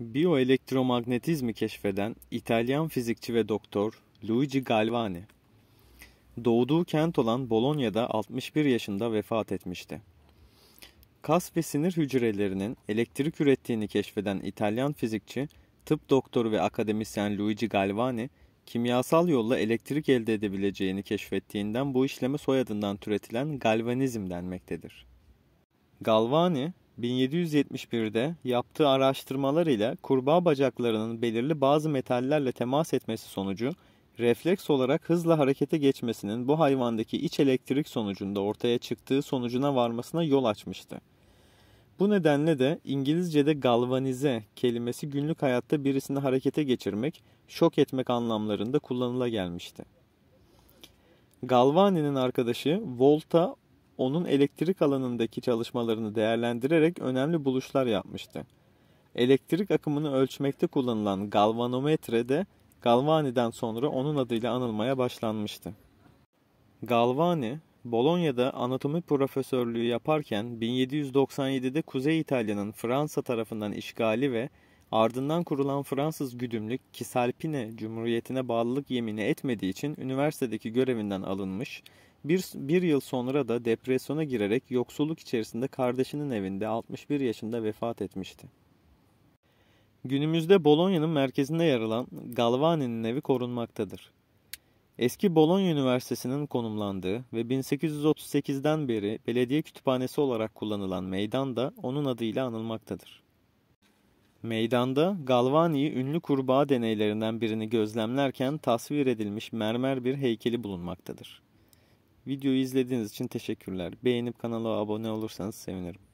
Bioelektromagnetizm'i keşfeden İtalyan fizikçi ve doktor Luigi Galvani. Doğduğu kent olan Bolonya'da 61 yaşında vefat etmişti. Kas ve sinir hücrelerinin elektrik ürettiğini keşfeden İtalyan fizikçi, tıp doktoru ve akademisyen Luigi Galvani, kimyasal yolla elektrik elde edebileceğini keşfettiğinden bu işleme soyadından türetilen galvanizm denmektedir. Galvani, 1771'de yaptığı araştırmalar ile kurbağa bacaklarının belirli bazı metallerle temas etmesi sonucu refleks olarak hızla harekete geçmesinin bu hayvandaki iç elektrik sonucunda ortaya çıktığı sonucuna varmasına yol açmıştı. Bu nedenle de İngilizce'de galvanize kelimesi günlük hayatta birisini harekete geçirmek, şok etmek anlamlarında kullanıla gelmişti. Galvani'nin arkadaşı Volta onun elektrik alanındaki çalışmalarını değerlendirerek önemli buluşlar yapmıştı. Elektrik akımını ölçmekte kullanılan galvanometre de Galvani'den sonra onun adıyla anılmaya başlanmıştı. Galvani, Bolonya'da anatomi profesörlüğü yaparken 1797'de Kuzey İtalya'nın Fransa tarafından işgali ve Ardından kurulan Fransız güdümlük Kisalpine Cumhuriyeti'ne bağlılık yemini etmediği için üniversitedeki görevinden alınmış, bir, bir yıl sonra da depresyona girerek yoksulluk içerisinde kardeşinin evinde 61 yaşında vefat etmişti. Günümüzde Bolonya'nın merkezinde yer alan Galvani'nin evi korunmaktadır. Eski Bologna Üniversitesi'nin konumlandığı ve 1838'den beri belediye kütüphanesi olarak kullanılan meydan da onun adıyla anılmaktadır. Meydanda Galvani ünlü kurbağa deneylerinden birini gözlemlerken tasvir edilmiş mermer bir heykeli bulunmaktadır. Videoyu izlediğiniz için teşekkürler. Beğenip kanala abone olursanız sevinirim.